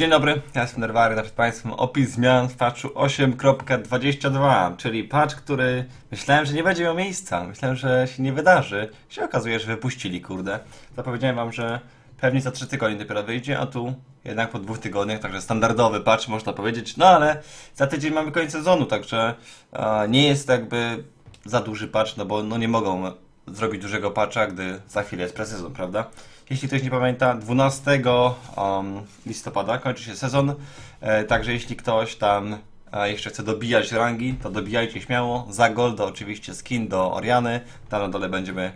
Dzień dobry, ja jestem Nerwary, przed Państwem opis zmian w patchu 8.22, czyli patch, który myślałem, że nie będzie miał miejsca, myślałem, że się nie wydarzy. Się okazuje, że wypuścili, kurde. Zapowiedziałem Wam, że pewnie za 3 tygodnie dopiero wyjdzie, a tu jednak po dwóch tygodniach, także standardowy patch można powiedzieć, no ale za tydzień mamy koniec sezonu, także nie jest jakby za duży patch, no bo no nie mogą zrobić dużego patcha, gdy za chwilę jest presezon, prawda? Jeśli ktoś nie pamięta, 12 um, listopada kończy się sezon, e, także jeśli ktoś tam e, jeszcze chce dobijać rangi, to dobijajcie śmiało. Za golda oczywiście skin do Oriany, tam na dole będziemy,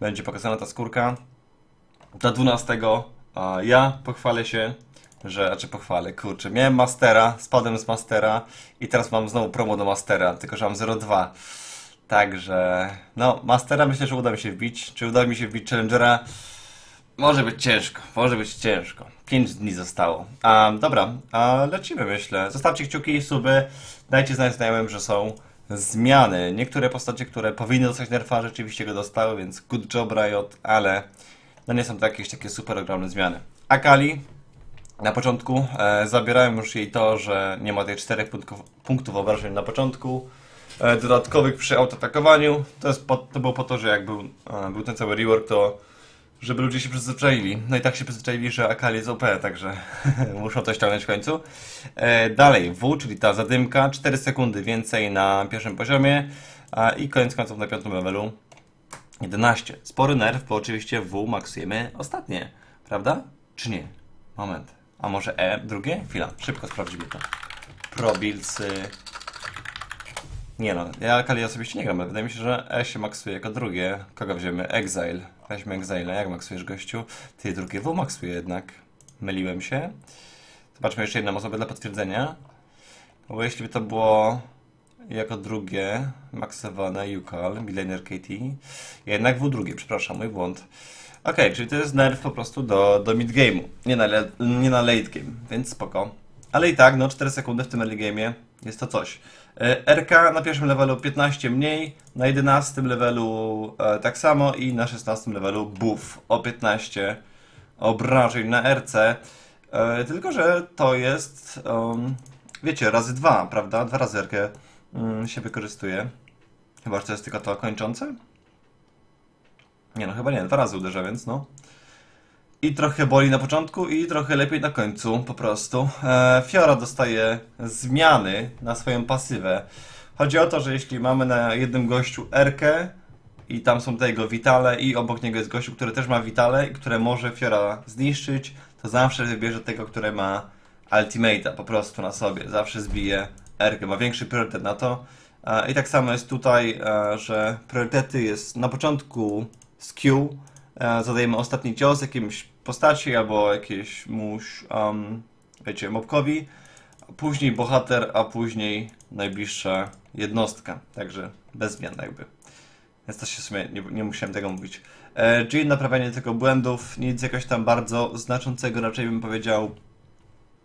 będzie pokazana ta skórka. Do 12 e, ja pochwalę się, że, znaczy pochwalę, kurczę, miałem Mastera, spadłem z Mastera i teraz mam znowu promo do Mastera, tylko że mam 02. Także, no, Mastera myślę, że uda mi się wbić. Czy uda mi się wbić Challengera? Może być ciężko, może być ciężko. 5 dni zostało. A, dobra, a lecimy myślę. Zostawcie kciuki i suby. Dajcie znać znajomym, że są zmiany. Niektóre postacie, które powinny dostać nerfa, rzeczywiście go dostały, więc good job Riot, ale no nie są to jakieś takie super ogromne zmiany. Akali na początku e, zabierałem już jej to, że nie ma tych czterech punktów, punktów obrażeń na początku. E, dodatkowych przy autoatakowaniu. To, jest po, to było po to, że jak był, e, był ten cały rework, to żeby ludzie się przyzwyczaili. No i tak się przyzwyczaili, że Akali jest OP, także muszą to ściągnąć w końcu. E, dalej, W, czyli ta zadymka, 4 sekundy więcej na pierwszym poziomie a, i koniec końców na piątym levelu 11. Spory nerw, bo oczywiście W maksujemy ostatnie, prawda? Czy nie? Moment. A może E drugie? Chwila, szybko sprawdźmy to. Probilsy nie no, ja Kali osobiście nie gram, ale wydaje mi się, że E się maksuje jako drugie. Kogo weźmiemy? Exile. Weźmy Exile. Jak maksujesz gościu? Ty drugie W maksuje jednak. Myliłem się. Zobaczmy jeszcze jedną osobę dla potwierdzenia. No bo jeśli by to było jako drugie maksowane Yukal, Millionaire KT, jednak W drugie, przepraszam, mój błąd. Ok, czyli to jest nerf po prostu do, do mid game'u, nie na, nie na late game, więc spoko. Ale i tak, no 4 sekundy w tym early game'ie jest to coś. E, RK na pierwszym levelu 15 mniej, na 11 levelu e, tak samo i na 16 levelu buff o 15 obrażeń na RC. E, tylko, że to jest, wiecie, razy dwa, prawda? Dwa razy RK mm, się wykorzystuje. Chyba, że to jest tylko to kończące? Nie no, chyba nie, dwa razy uderza, więc no. I trochę boli na początku i trochę lepiej na końcu, po prostu. E, Fiora dostaje zmiany na swoją pasywę. Chodzi o to, że jeśli mamy na jednym gościu Erkę i tam są te jego witale i obok niego jest gościu, który też ma witale i które może Fiora zniszczyć, to zawsze wybierze tego, który ma ultimate'a po prostu na sobie. Zawsze zbije Erkę, ma większy priorytet na to. E, I tak samo jest tutaj, e, że priorytety jest na początku skill, E, zadajemy ostatni cios jakimś postaci albo jakiemuś, um, wiecie, mobkowi, później bohater, a później najbliższa jednostka, także bez zmian jakby. Więc to się w sumie nie, nie musiałem tego mówić. E, czyli naprawianie tylko błędów, nic jakoś tam bardzo znaczącego, raczej bym powiedział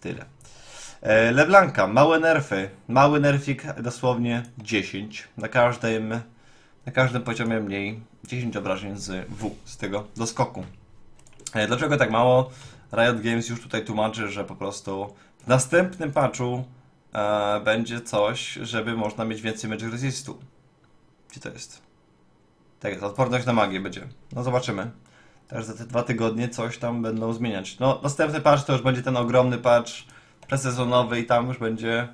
tyle. E, małe nerfy, mały nerfik dosłownie 10 na każdym na każdym poziomie mniej 10 obrażeń z W, z tego doskoku. E, dlaczego tak mało? Riot Games już tutaj tłumaczy, że po prostu w następnym patchu e, będzie coś, żeby można mieć więcej Magic Resistu. Gdzie to jest? Tak jest, odporność na magię będzie. No zobaczymy. Także za te dwa tygodnie coś tam będą zmieniać. No, następny patch to już będzie ten ogromny patch presezonowy i tam już będzie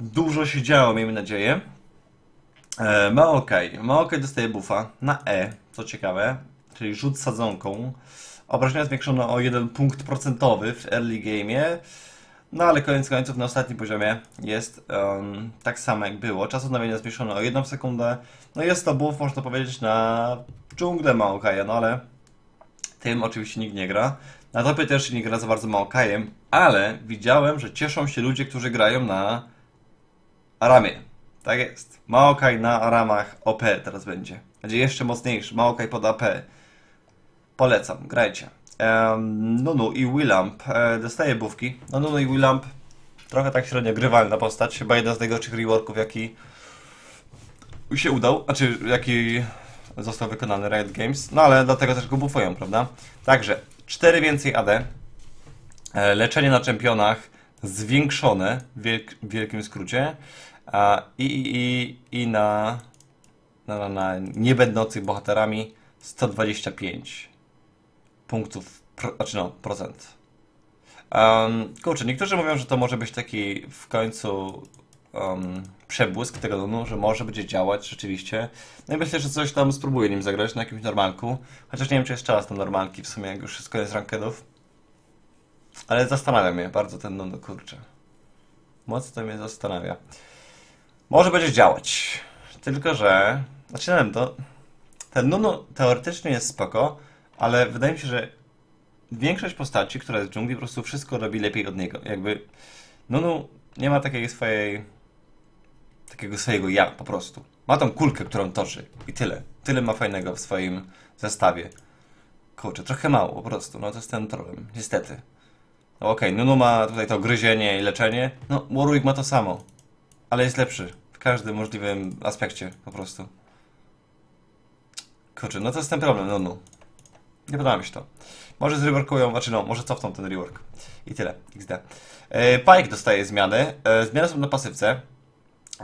dużo się działo, miejmy nadzieję. Maokai. E, no Maokaj. No dostaje buffa na E, co ciekawe, czyli rzut sadzonką. Obrażenia zwiększono o 1 punkt procentowy w early game'ie. No ale koniec końców na ostatnim poziomie jest um, tak samo jak było. Czas odnawiania zmniejszono o 1 sekundę. No jest to buff, można powiedzieć, na dżunglę Maokaja, no ale tym oczywiście nikt nie gra. Na topie też nie gra za bardzo Maokajem, ale widziałem, że cieszą się ludzie, którzy grają na Aramie. Tak jest. Maokaj na ramach OP teraz będzie. Będzie jeszcze mocniejszy. Maokaj pod AP. Polecam, grajcie. Um, Nunu i Willamp e, dostaję dostaje bówki. No Nunu i Willamp trochę tak średnio grywalna postać. Chyba jeden z najgorszych reworków, jaki się udał, znaczy jaki został wykonany Riot Games. No ale dlatego też go bufują, prawda? Także 4 więcej AD. E, leczenie na czempionach zwiększone w wielkim skrócie i, i, i na, na, na, na niebędących bohaterami 125 punktów, pro, znaczy no, procent. Um, kurczę, niektórzy mówią, że to może być taki w końcu um, przebłysk tego donu, że może będzie działać rzeczywiście. No i myślę, że coś tam spróbuję nim zagrać na jakimś normalku. Chociaż nie wiem, czy jest czas na normalki w sumie, jak już jest koniec rankedów. Ale zastanawia mnie bardzo ten don, no kurczę. Mocno mnie zastanawia. Może będzie działać. Tylko, że... Znaczy, nie wiem, to... Ten Nunu teoretycznie jest spoko, ale wydaje mi się, że większość postaci, która jest w dżungli, po prostu wszystko robi lepiej od niego. Jakby Nunu nie ma takiej swojej... takiego swojego ja, po prostu. Ma tą kulkę, którą toczy. I tyle. Tyle ma fajnego w swoim zestawie. Kurczę, trochę mało po prostu. No to jest ten problem. Niestety. No, okej, okay, Nunu ma tutaj to gryzienie i leczenie. No, Warwick ma to samo ale jest lepszy. W każdym możliwym aspekcie po prostu. Kurczę, no to jest ten problem, no no. Nie podoba mi się to. Może zreworkują, znaczy no, może cofną ten rework. I tyle, XD. E, Pike dostaje zmiany. E, zmiany są na pasywce.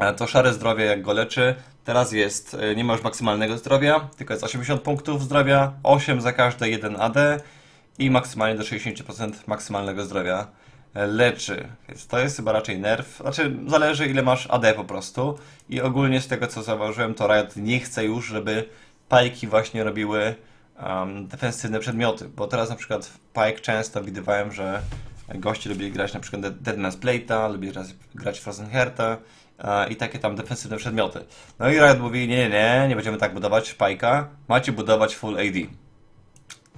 E, to szare zdrowie jak go leczy. Teraz jest, e, nie ma już maksymalnego zdrowia, tylko jest 80 punktów zdrowia, 8 za każde 1 AD i maksymalnie do 60% maksymalnego zdrowia leczy. Więc to jest chyba raczej nerw. Znaczy, zależy ile masz AD po prostu. I ogólnie z tego co zauważyłem, to Riot nie chce już, żeby pajki właśnie robiły um, defensywne przedmioty. Bo teraz na przykład w pike często widywałem, że goście lubili grać na przykład Deadman's Plate'a, lubili grać Frozen Heart'a e, i takie tam defensywne przedmioty. No i Riot mówi, nie, nie, nie, nie będziemy tak budować pajka, macie budować full AD.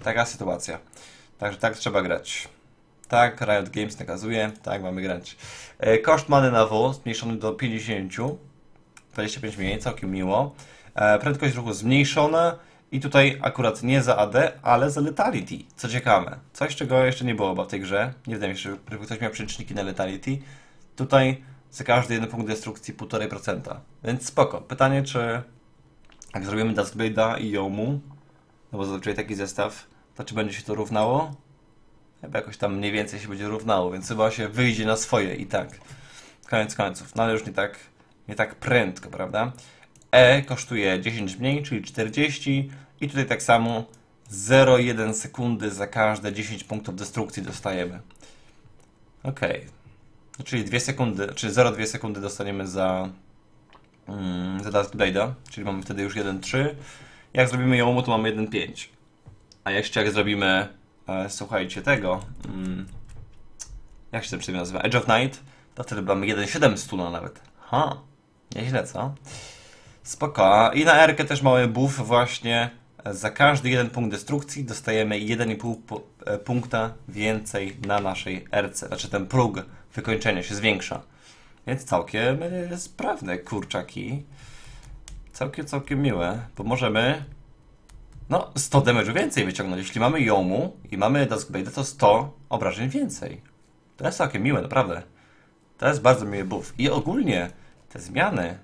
Taka sytuacja. Także tak trzeba grać tak, Riot Games nakazuje, tak, mamy grać. E, koszt many na W zmniejszony do 50, 25 mniej, całkiem miło. E, prędkość ruchu zmniejszona i tutaj akurat nie za AD, ale za Letality, co ciekawe. Coś, czego jeszcze nie było w tej grze, nie wydaje mi się, żeby ktoś miał przeliczniki na Letality. Tutaj za każdy jeden punkt destrukcji 1,5%, więc spoko. Pytanie, czy jak zrobimy Dustblade'a i Yomu, no bo zazwyczaj taki zestaw, to czy będzie się to równało? jakoś tam mniej więcej się będzie równało, więc chyba się wyjdzie na swoje i tak. Koniec końców. No ale już nie tak, nie tak prędko, prawda? E kosztuje 10 mniej, czyli 40. I tutaj tak samo 0,1 sekundy za każde 10 punktów destrukcji dostajemy. Ok. No, czyli 2 sekundy, czy 0,2 sekundy dostaniemy za, mm, za Dark Blade'a, czyli mamy wtedy już 1,3. Jak zrobimy ją, to mamy 1,5. A jeszcze jak zrobimy e, słuchajcie, tego, mm, jak się to przedmiot nazywa? Edge of Night, to wtedy mamy 1,7 stuna nawet. Ha, nieźle, co? Spoko. I na Erkę też mamy buff właśnie. Za każdy jeden punkt destrukcji dostajemy 1,5 e, punkta więcej na naszej rce. Znaczy ten próg wykończenia się zwiększa. Więc całkiem e, sprawne kurczaki. Całkiem, całkiem miłe, bo możemy no 100 damage'u więcej wyciągnąć. Jeśli mamy Yomu i mamy Duskblade'a, to 100 obrażeń więcej. To jest całkiem miłe, naprawdę. To jest bardzo miły buff. I ogólnie te zmiany...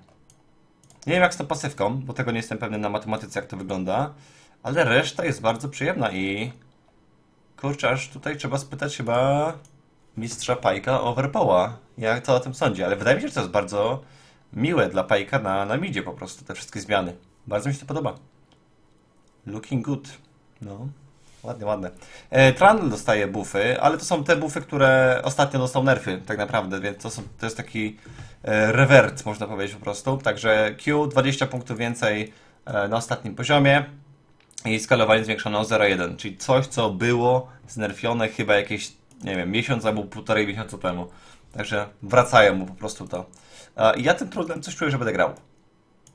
Nie wiem jak z tą pasywką, bo tego nie jestem pewny na matematyce jak to wygląda, ale reszta jest bardzo przyjemna i... kurczasz tutaj trzeba spytać chyba mistrza Pajka o Werpoła. Jak to o tym sądzi, ale wydaje mi się, że to jest bardzo miłe dla Pajka na, na midzie po prostu, te wszystkie zmiany. Bardzo mi się to podoba. Looking good. No. Ładnie, ładne. E, Trundle dostaje bufy, ale to są te bufy, które ostatnio dostał nerfy, tak naprawdę, więc to, są, to jest taki e, można powiedzieć po prostu. Także Q 20 punktów więcej e, na ostatnim poziomie i skalowanie zwiększone o 0,1, czyli coś, co było znerfione chyba jakieś, nie wiem, miesiąc albo półtorej miesiąca temu. Także wracają mu po prostu to. E, I e, ja tym trudem coś czuję, że będę grał.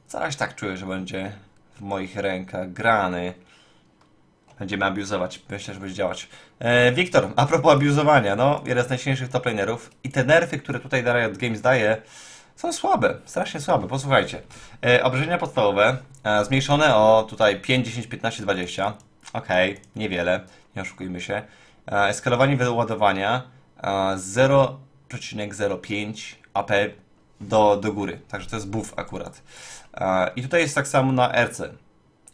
Coś tak czuję, że będzie w moich rękach. Grany. Będziemy abuzować. Myślę, że będzie działać. E, Wiktor, a propos abuzowania, no, jeden z najsilniejszych top lanerów i te nerfy, które tutaj Riot Games daje, są słabe, strasznie słabe, posłuchajcie. E, obrażenia podstawowe, e, zmniejszone o tutaj 5, 10, 15, 20. Okej, okay, niewiele, nie oszukujmy się. E, eskalowanie wyładowania e, 0,05 AP do, do góry. Także to jest buff akurat. E, I tutaj jest tak samo na RC.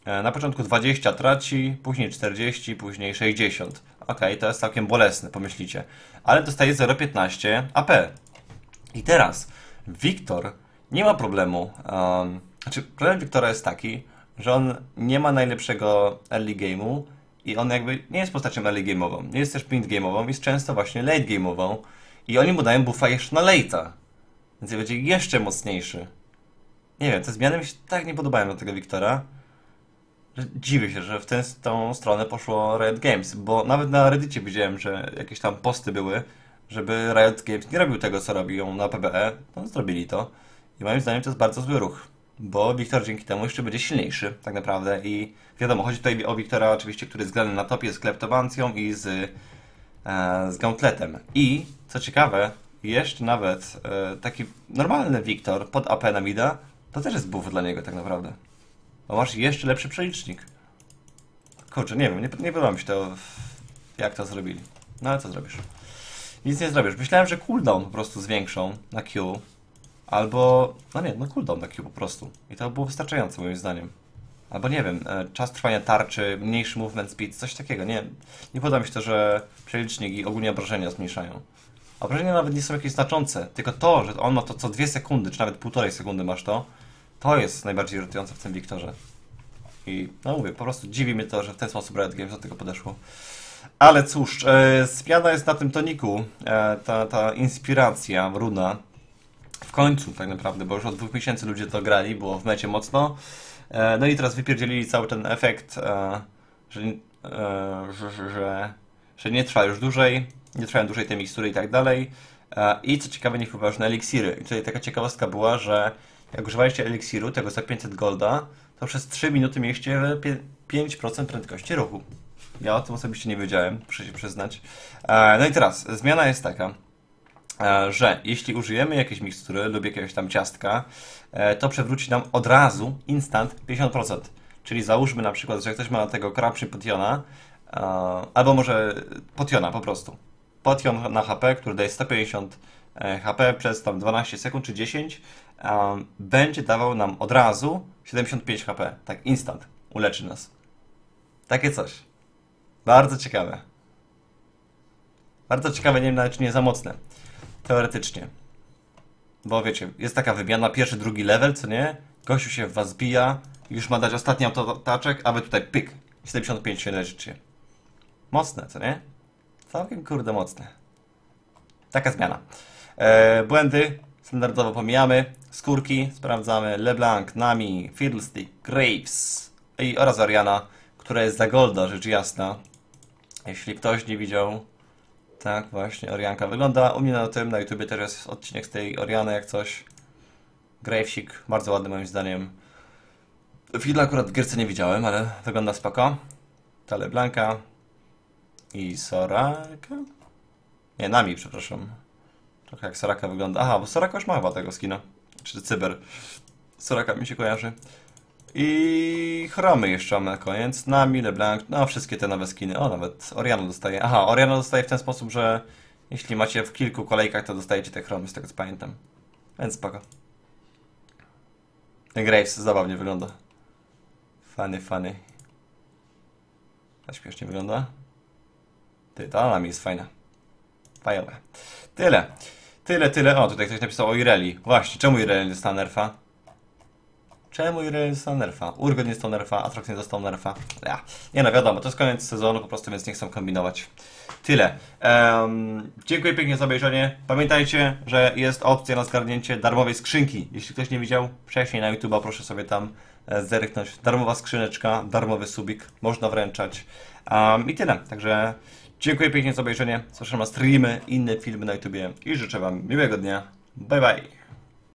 E, na początku 20 traci, później 40, później 60. Ok, to jest całkiem bolesne, pomyślicie. Ale dostaje 0,15 AP. I teraz Wiktor nie ma problemu. Um, znaczy, problem Wiktora jest taki, że on nie ma najlepszego early game'u i on jakby nie jest postacią early game'ową. Nie jest też mid game'ową, jest często właśnie late game'ową. I oni mu dają buffa jeszcze na late'a. Więc będzie jeszcze mocniejszy. Nie wiem, te zmiany mi się tak nie podobają do tego Wiktora. Dziwię się, że w tę tą stronę poszło Riot Games, bo nawet na Reddicie widziałem, że jakieś tam posty były, żeby Riot Games nie robił tego, co robią na PBE. No, zrobili to. I moim zdaniem to jest bardzo zły ruch, bo Wiktor dzięki temu jeszcze będzie silniejszy, tak naprawdę. I wiadomo, chodzi tutaj o Wiktora oczywiście, który jest grany na topie z kleptomancją i z, e, z gauntletem. I, co ciekawe, jeszcze nawet e, taki normalny Wiktor pod AP na mida, to też jest buff dla niego tak naprawdę. Bo masz jeszcze lepszy przelicznik. Kurczę, nie wiem, nie, nie podoba mi się to, jak to zrobili. No ale co zrobisz? Nic nie zrobisz. Myślałem, że cooldown po prostu zwiększą na Q. Albo, no nie, no cooldown na Q po prostu. I to było wystarczające moim zdaniem. Albo nie wiem, e, czas trwania tarczy, mniejszy movement speed, coś takiego. Nie, nie podoba mi się to, że przelicznik i ogólnie obrażenia zmniejszają obrażenia nawet nie są jakieś znaczące, tylko to, że on ma to co dwie sekundy, czy nawet półtorej sekundy masz to, to jest najbardziej irytujące w tym Wiktorze. I no mówię, po prostu dziwi mnie to, że w ten sposób Riot Games do tego podeszło. Ale cóż, e, jest na tym toniku, e, ta, ta inspiracja, runa. W końcu tak naprawdę, bo już od dwóch miesięcy ludzie to grali, było w mecie mocno. E, no i teraz wypierdzielili cały ten efekt, e, że, e, że, że, że nie trwa już dłużej nie trwają dłużej te mikstury i tak dalej. E, I co ciekawe, nie wpływasz na eliksiry. I tutaj taka ciekawostka była, że jak używaliście eliksiru tego za 500 golda, to przez 3 minuty mieliście 5% prędkości ruchu. Ja o tym osobiście nie wiedziałem, muszę się przyznać. E, no i teraz, zmiana jest taka, e, że jeśli użyjemy jakiejś mikstury lub jakiegoś tam ciastka, to przewróci nam od razu instant 50%. Czyli załóżmy na przykład, że ktoś ma tego krapszy potiona, albo może potiona po prostu potion na HP, który daje 150 e, HP przez tam 12 sekund czy 10, um, będzie dawał nam od razu 75 HP. Tak, instant. Uleczy nas. Takie coś. Bardzo ciekawe. Bardzo ciekawe, nie wiem nawet czy nie za mocne. Teoretycznie. Bo wiecie, jest taka wymiana, pierwszy, drugi level, co nie? Gościu się w was bija, już ma dać ostatni autotaczek, aby tutaj pyk, 75 się leżycie. Mocne, co nie? Całkiem kurde mocne. Taka zmiana. E, błędy standardowo pomijamy. Skórki sprawdzamy. LeBlanc, Nami, Fiddlestick, Graves i oraz Ariana, która jest za Golda, rzecz jasna. Jeśli ktoś nie widział, tak właśnie Orianka wygląda. U mnie na tym, na YouTubie też jest odcinek z tej Oriany, jak coś. Gravesik, bardzo ładny moim zdaniem. Fiddla akurat w gierce nie widziałem, ale wygląda spoko. Ta LeBlanca, i Soraka? Nie, Nami, przepraszam. Trochę jak Soraka wygląda. Aha, bo Soraka już ma chyba tego skina. Czy Cyber. Soraka mi się kojarzy. I chromy jeszcze na koniec. Nami, LeBlanc, no wszystkie te nowe skiny. O, nawet Oriana dostaje. Aha, Oriana dostaje w ten sposób, że jeśli macie w kilku kolejkach, to dostajecie te chromy, z tego co pamiętam. Więc spoko. Ten Graves zabawnie wygląda. Funny, funny. Tak śmiesznie wygląda. Ty, ta lami jest fajna. Fajowe. Tyle. Tyle, tyle. O, tutaj ktoś napisał o Ireli. Właśnie, czemu Ireli nie dostała nerfa? Czemu Ireli nie dostał nerfa? Urgot nie dostał nerfa, Atrox nie dostał nerfa. Ja. Nie no, wiadomo, to jest koniec sezonu po prostu, więc nie chcę kombinować. Tyle. Um, dziękuję pięknie za obejrzenie. Pamiętajcie, że jest opcja na zgarnięcie darmowej skrzynki. Jeśli ktoś nie widział, wcześniej na YouTube, proszę sobie tam e, zerknąć. Darmowa skrzyneczka, darmowy subik, można wręczać. Um, I tyle. Także Dziękuję pięknie za obejrzenie. Zapraszam na streamy, inne filmy na YouTubie i życzę Wam miłego dnia. Bye bye.